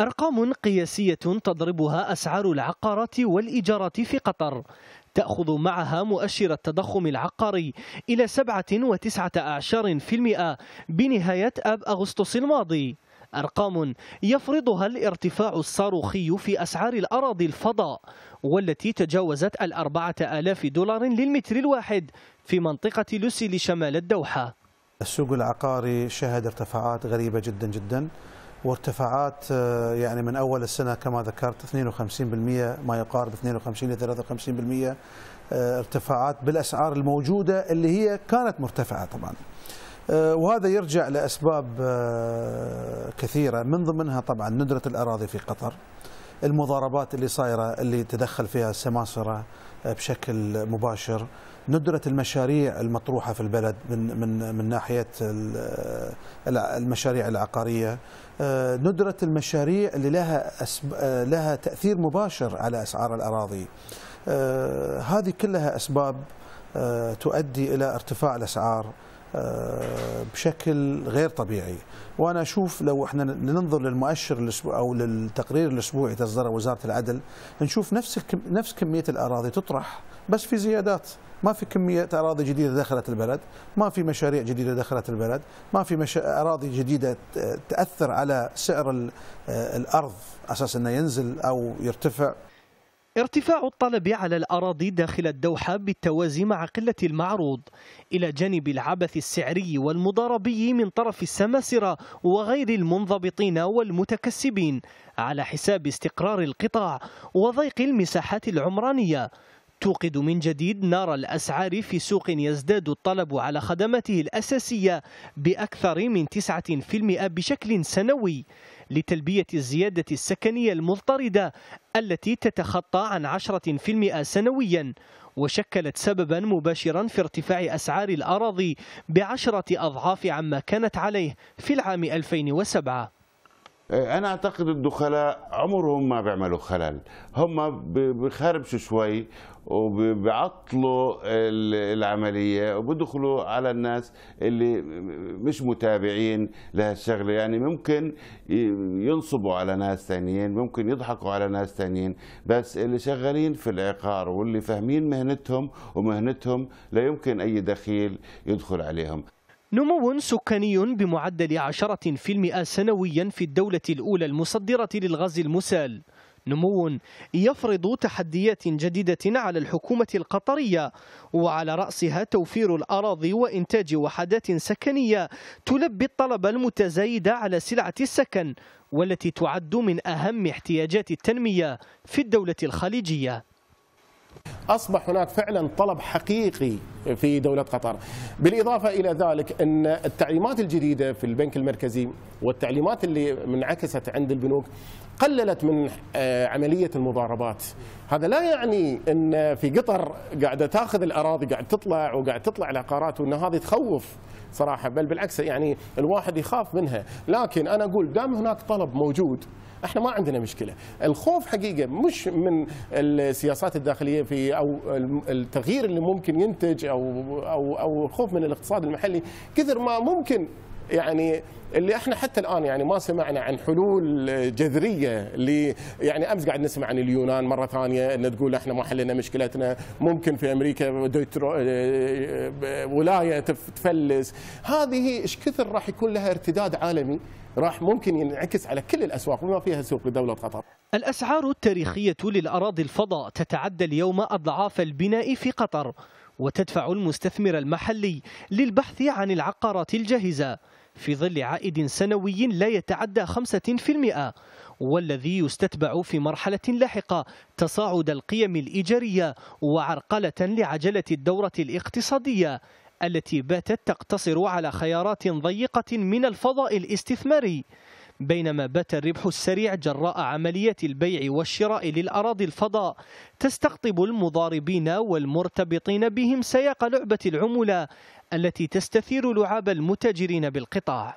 أرقام قياسية تضربها أسعار العقارات والإيجارات في قطر تأخذ معها مؤشر التضخم العقاري إلى 7.9% بنهاية أب أغسطس الماضي أرقام يفرضها الارتفاع الصاروخي في أسعار الأراضي الفضاء والتي تجاوزت الأربعة آلاف دولار للمتر الواحد في منطقة لوسي لشمال الدوحة السوق العقاري شهد ارتفاعات غريبة جدا جدا وارتفاعات آه، يعني من اول السنه كما ذكرت 52% ما يقارب 52 ل 53% ارتفاعات بالاسعار الموجوده اللي هي كانت مرتفعه طبعا. آه، وهذا يرجع لاسباب آه، كثيره من ضمنها طبعا ندره الاراضي في قطر. المضاربات اللي صايره اللي تدخل فيها السماسره بشكل مباشر ندره المشاريع المطروحه في البلد من من من ناحيه المشاريع العقاريه آه، ندره المشاريع اللي لها آه، لها تاثير مباشر على اسعار الاراضي آه، هذه كلها اسباب تؤدي الى ارتفاع الاسعار آه، بشكل غير طبيعي وانا اشوف لو احنا ننظر للمؤشر الاسبوع او للتقرير الاسبوعي تصدره وزاره العدل نشوف نفس نفس كميه الاراضي تطرح بس في زيادات ما في كمية أراضي جديدة دخلت البلد ما في مشاريع جديدة دخلت البلد ما في مش... أراضي جديدة تأثر على سعر آه، الأرض أساس أنه ينزل أو يرتفع ارتفاع الطلب على الأراضي داخل الدوحة بالتوازي مع قلة المعروض إلى جانب العبث السعري والمضاربي من طرف السماسرة وغير المنضبطين والمتكسبين على حساب استقرار القطاع وضيق المساحات العمرانية توقد من جديد نار الأسعار في سوق يزداد الطلب على خدماته الأساسية بأكثر من 9% بشكل سنوي لتلبية الزيادة السكنية المضطردة التي تتخطى عن 10% سنويا وشكلت سببا مباشرا في ارتفاع أسعار الأراضي بعشرة أضعاف عما كانت عليه في العام 2007 آه، انا اعتقد الدخلاء عمرهم ما بيعملوا خلل هم بخربشوا شوي وبيعطلوا العمليه وبدخلوا على الناس اللي مش متابعين لهالشغله يعني ممكن ينصبوا على ناس ثانيين ممكن يضحكوا على ناس ثانيين بس اللي شغالين في العقار واللي فاهمين مهنتهم ومهنتهم لا يمكن اي دخيل يدخل عليهم نمو سكاني بمعدل 10% سنويا في الدولة الأولى المصدرة للغاز المسال نمو يفرض تحديات جديدة على الحكومة القطرية وعلى رأسها توفير الأراضي وإنتاج وحدات سكنية تلبي الطلب المتزايد على سلعة السكن والتي تعد من أهم احتياجات التنمية في الدولة الخليجية اصبح هناك فعلا طلب حقيقي في دوله قطر. بالاضافه الى ذلك ان التعليمات الجديده في البنك المركزي والتعليمات اللي منعكست عند البنوك قللت من آه، عمليه المضاربات. هذا لا يعني ان في قطر قاعده تاخذ الاراضي قاعد تطلع وقاعد تطلع العقارات وان هذه تخوف صراحه بل بالعكس يعني الواحد يخاف منها، لكن انا اقول دام هناك طلب موجود احنا ما عندنا مشكله الخوف حقيقه مش من السياسات الداخليه في او التغيير اللي ممكن ينتج او او او الخوف من الاقتصاد المحلي كثر ما ممكن يعني اللي احنا حتى الان يعني ما سمعنا عن حلول جذريه ل يعني امس قاعد نسمع عن اليونان مره ثانيه ان تقول احنا ما حلينا مشكلتنا ممكن في امريكا آه، آه، ولايه تفلس هذه ايش كثر راح يكون لها ارتداد عالمي راح ممكن ينعكس على كل الاسواق بما فيها سوق دوله قطر. الاسعار التاريخيه للاراضي الفضاء تتعدى اليوم اضعاف البناء في قطر وتدفع المستثمر المحلي للبحث عن العقارات الجاهزه. في ظل عائد سنوي لا يتعدى 5% والذي يستتبع في مرحلة لاحقة تصاعد القيم الإيجارية وعرقلة لعجلة الدورة الاقتصادية التي باتت تقتصر على خيارات ضيقة من الفضاء الاستثماري بينما بات الربح السريع جراء عمليات البيع والشراء للأراضي الفضاء تستقطب المضاربين والمرتبطين بهم سياق لعبة العملة التي تستثير لعاب المتاجرين بالقطاع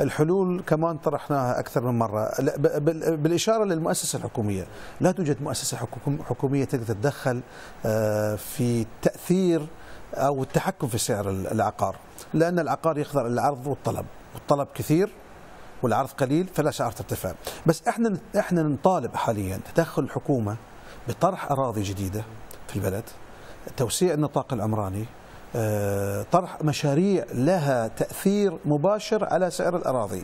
الحلول كمان طرحناها أكثر من مرة بالإشارة للمؤسسة الحكومية لا توجد مؤسسة حكومية تقدر تتدخل آه، في تأثير أو التحكم في سعر العقار لأن العقار يخضع للعرض والطلب والطلب كثير والعرض قليل فلا سعر ترتفع بس احنا احنا نطالب حاليا تدخل الحكومة بطرح أراضي جديدة في البلد توسيع النطاق العمراني آه، طرح مشاريع لها تأثير مباشر على سعر الأراضي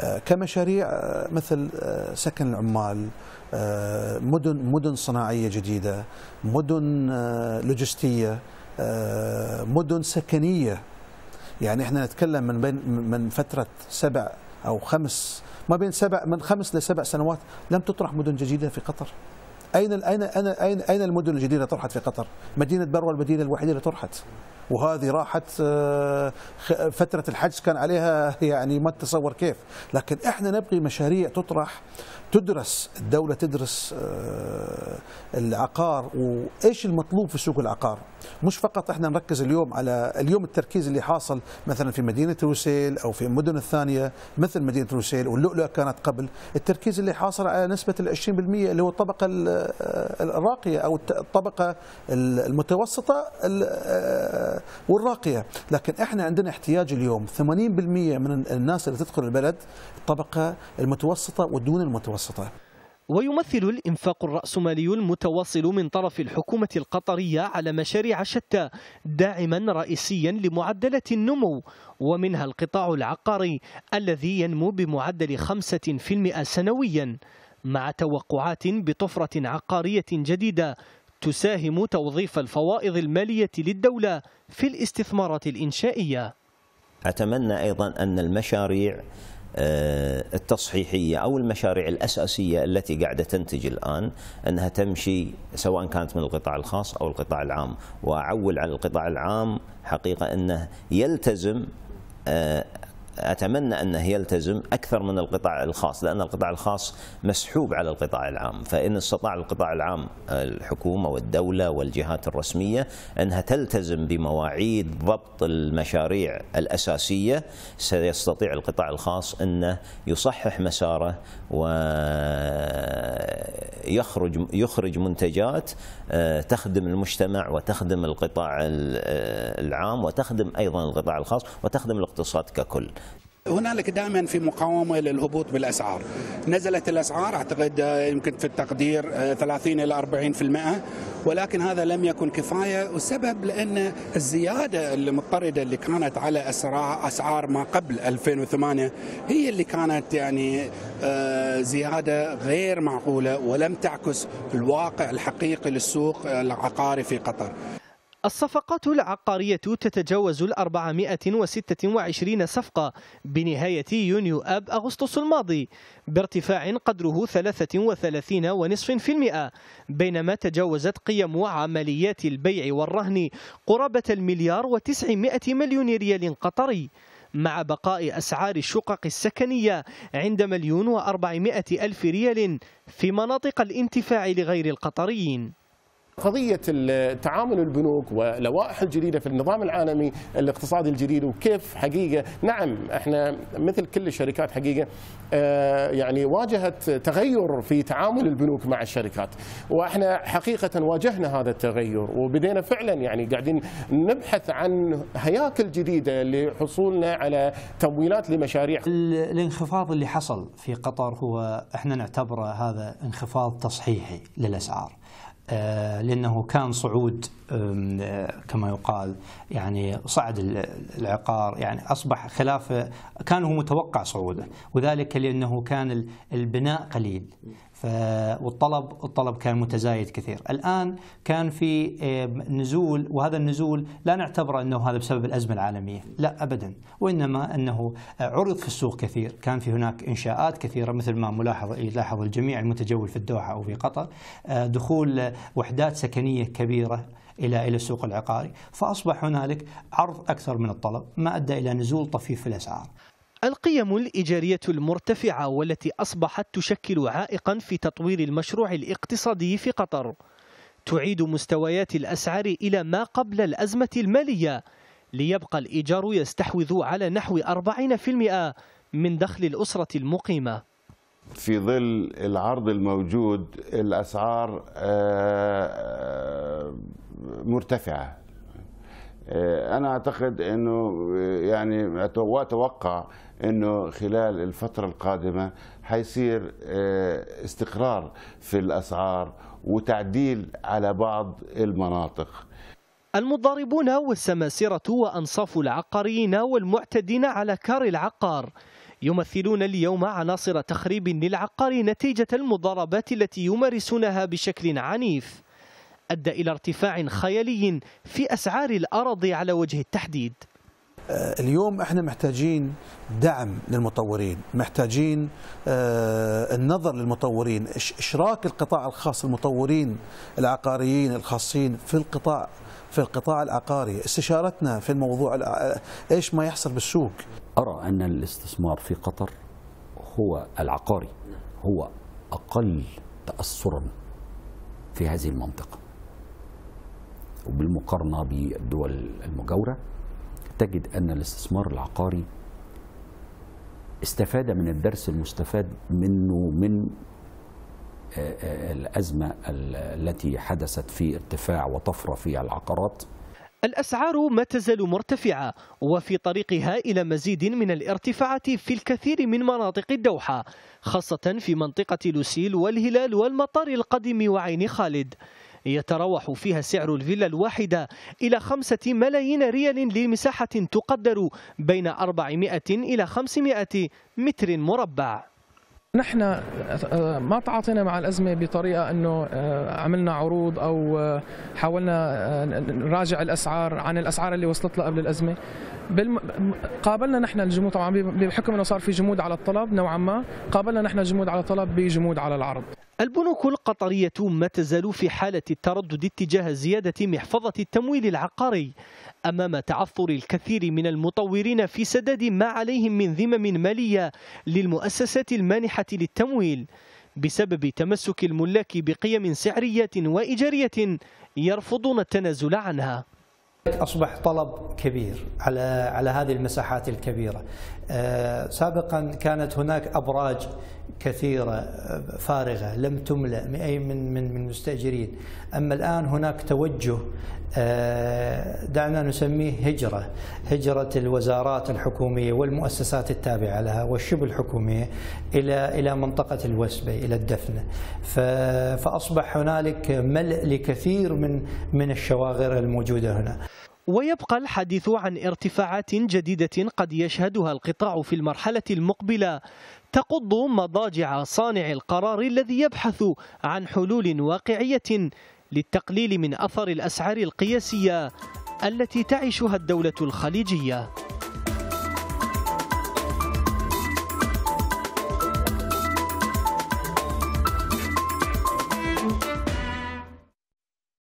آه، كمشاريع آه، مثل سكن العمال مدن مدن صناعيه جديده مدن لوجستيه مدن سكنيه يعني احنا نتكلم من بين من فتره سبع او خمس ما بين سبع من خمس لسبع سنوات لم تطرح مدن جديده في قطر أين أين أين أين أين المدن الجديدة طرحت في قطر؟ مدينة بروا المدينة الوحيدة اللي طرحت وهذه راحت آه، فترة الحجز كان عليها يعني ما تتصور كيف لكن احنا نبغي مشاريع تطرح تدرس الدولة تدرس آه، العقار وإيش المطلوب في سوق العقار مش فقط احنا نركز اليوم على اليوم التركيز اللي حاصل مثلا في مدينة روسيل أو في المدن الثانية مثل مدينة روسيل واللؤلؤة كانت قبل التركيز اللي حاصل على نسبة ال 20% اللي هو الطبقة آه، الراقية أو الطبقة المتوسطة آه، والراقية لكن احنا عندنا احتياج اليوم 80% من الناس اللي تدخل البلد الطبقة المتوسطة ودون المتوسطة المتوسطة ويمثل الإنفاق الرأسمالي المتواصل من طرف الحكومة القطرية على مشاريع شتى داعما رئيسيا لمعدلة النمو ومنها القطاع العقاري الذي ينمو بمعدل 5% سنويا مع توقعات بطفرة عقارية جديدة تساهم توظيف الفوائض المالية للدولة في الاستثمارات الإنشائية أتمنى أيضا أن المشاريع آه، التصحيحية أو المشاريع الأساسية التي قاعدة تنتج الآن أنها تمشي سواء كانت من القطاع الخاص أو القطاع العام وأعول على القطاع العام حقيقة أنه يلتزم آه، اتمنى انه يلتزم اكثر من القطاع الخاص لان القطاع الخاص مسحوب على القطاع العام فان استطاع القطاع العام الحكومه والدوله والجهات الرسميه انها تلتزم بمواعيد ضبط المشاريع الاساسيه سيستطيع القطاع الخاص انه يصحح مساره و يخرج يخرج منتجات آه، تخدم المجتمع وتخدم القطاع آه، العام وتخدم ايضا القطاع الخاص وتخدم الاقتصاد ككل هنالك دائما في مقاومه للهبوط بالاسعار نزلت الاسعار اعتقد آه، يمكن في التقدير 30 آه، الى 40% ولكن هذا لم يكن كفايه والسبب لان الزياده المضطرده اللي كانت على اسعار ما قبل 2008 هي اللي كانت يعني آه، زياده غير معقوله ولم تعكس الواقع الحقيقي للسوق العقاري في قطر الصفقات العقارية تتجاوز ال 426 صفقة بنهاية يونيو أب أغسطس الماضي بارتفاع قدره 33.5% بينما تجاوزت قيم عمليات البيع والرهن قرابة المليار و900 مليون ريال قطري مع بقاء أسعار الشقق السكنية عند مليون و400 ألف ريال في مناطق الانتفاع لغير القطريين قضية تعامل البنوك ولوائح الجديدة في النظام العالمي الاقتصادي الجديد وكيف حقيقة نعم احنا مثل كل الشركات حقيقة آه، يعني واجهت تغير في تعامل البنوك مع الشركات واحنا حقيقة واجهنا هذا التغير وبدينا فعلا يعني قاعدين نبحث عن هياكل جديدة لحصولنا على تمويلات لمشاريع الانخفاض اللي حصل في قطر هو احنا نعتبره هذا انخفاض تصحيحي للأسعار آه، لأنه كان صعود آه، كما يقال يعني صعد العقار يعني أصبح خلاف كان هو متوقع صعوده وذلك لأنه كان البناء قليل آه، والطلب الطلب كان متزايد كثير الآن كان في آه، نزول وهذا النزول لا نعتبره أنه هذا بسبب الأزمة العالمية لا أبدا وإنما أنه عرض في السوق كثير كان في هناك إنشاءات كثيرة مثل ما ملاحظ يلاحظ الجميع المتجول في الدوحة أو في قطر آه، دخول وحدات سكنية كبيرة الى الى السوق العقاري، فاصبح هنالك عرض اكثر من الطلب، ما ادى الى نزول طفيف في الاسعار. القيم الإيجارية المرتفعة والتي أصبحت تشكل عائقا في تطوير المشروع الاقتصادي في قطر تعيد مستويات الأسعار إلى ما قبل الأزمة المالية ليبقى الإيجار يستحوذ على نحو 40% من دخل الأسرة المقيمة في ظل العرض الموجود الأسعار آه، آه، مرتفعة آه، انا اعتقد انه آه، يعني واتوقع انه خلال الفتره القادمه حيصير آه، استقرار في الاسعار وتعديل على بعض المناطق المضاربون والسماسرة وأنصاف العقاريين والمعتدين على كار العقار يمثلون اليوم عناصر تخريب للعقار نتيجة المضاربات التي يمارسونها بشكل عنيف أدى إلى ارتفاع خيالي في أسعار الأراضي على وجه التحديد آه، اليوم احنا محتاجين دعم للمطورين محتاجين آه، النظر للمطورين اشراك القطاع الخاص المطورين العقاريين الخاصين في القطاع في القطاع العقاري استشارتنا في الموضوع آه، ايش ما يحصل بالسوق ارى ان الاستثمار في قطر هو العقاري هو اقل تاثرا في هذه المنطقه وبالمقارنة بالدول المجاورة تجد أن الاستثمار العقاري استفاد من الدرس المستفاد منه من آه، آه، الأزمة التي حدثت في ارتفاع وطفرة في العقارات الأسعار ما تزال مرتفعة وفي طريقها إلى مزيد من الارتفاعات في الكثير من مناطق الدوحة خاصة في منطقة لوسيل والهلال والمطار القديم وعين خالد يتراوح فيها سعر الفيلا الواحدة إلى خمسة ملايين ريال لمساحة تقدر بين 400 إلى 500 متر مربع نحن آه، آه، ما تعاطينا مع الأزمة بطريقة أنه آه، عملنا عروض أو حاولنا نراجع الأسعار عن الأسعار اللي وصلت لها قبل الأزمة قابلنا نحن الجمود طبعا بحكم أنه صار في جمود على الطلب نوعا ما قابلنا نحن الجمود على الطلب بجمود على العرض البنوك القطرية ما تزال في حالة التردد اتجاه زيادة محفظة التمويل العقاري أمام تعثر الكثير من المطورين في سداد ما عليهم من ذمم مالية للمؤسسات المانحة للتمويل بسبب تمسك الملاك بقيم سعرية وإيجارية يرفضون التنازل عنها أصبح طلب كبير على على هذه المساحات الكبيرة آه، سابقا كانت هناك ابراج كثيره آه، فارغه لم تملا اي من من من مستاجرين اما الان هناك توجه آه، دعنا نسميه هجره هجره الوزارات الحكوميه والمؤسسات التابعه لها والشبه الحكوميه الى الى منطقه الوسبه الى الدفنه فاصبح هنالك ملء لكثير من من الشواغر الموجوده هنا ويبقى الحديث عن ارتفاعات جديدة قد يشهدها القطاع في المرحلة المقبلة تقض مضاجع صانع القرار الذي يبحث عن حلول واقعية للتقليل من أثر الأسعار القياسية التي تعيشها الدولة الخليجية